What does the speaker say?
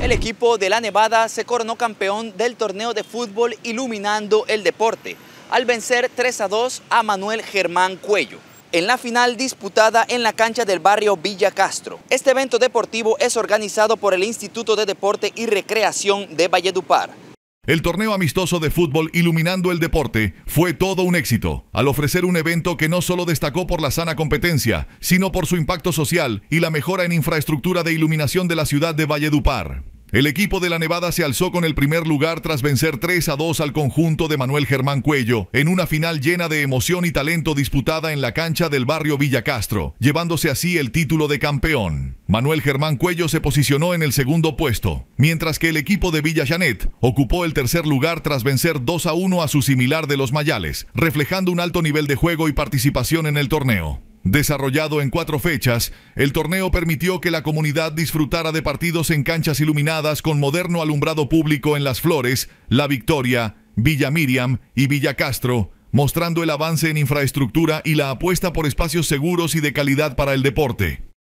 El equipo de la Nevada se coronó campeón del torneo de fútbol iluminando el deporte al vencer 3 a 2 a Manuel Germán Cuello en la final disputada en la cancha del barrio Villa Castro. Este evento deportivo es organizado por el Instituto de Deporte y Recreación de Valledupar. El torneo amistoso de fútbol Iluminando el Deporte fue todo un éxito, al ofrecer un evento que no solo destacó por la sana competencia, sino por su impacto social y la mejora en infraestructura de iluminación de la ciudad de Valledupar. El equipo de la Nevada se alzó con el primer lugar tras vencer 3 a 2 al conjunto de Manuel Germán Cuello, en una final llena de emoción y talento disputada en la cancha del barrio Villa Castro, llevándose así el título de campeón. Manuel Germán Cuello se posicionó en el segundo puesto, mientras que el equipo de Villa Janet ocupó el tercer lugar tras vencer 2 a 1 a su similar de los Mayales, reflejando un alto nivel de juego y participación en el torneo. Desarrollado en cuatro fechas, el torneo permitió que la comunidad disfrutara de partidos en canchas iluminadas con moderno alumbrado público en Las Flores, La Victoria, Villa Miriam y Villa Castro, mostrando el avance en infraestructura y la apuesta por espacios seguros y de calidad para el deporte.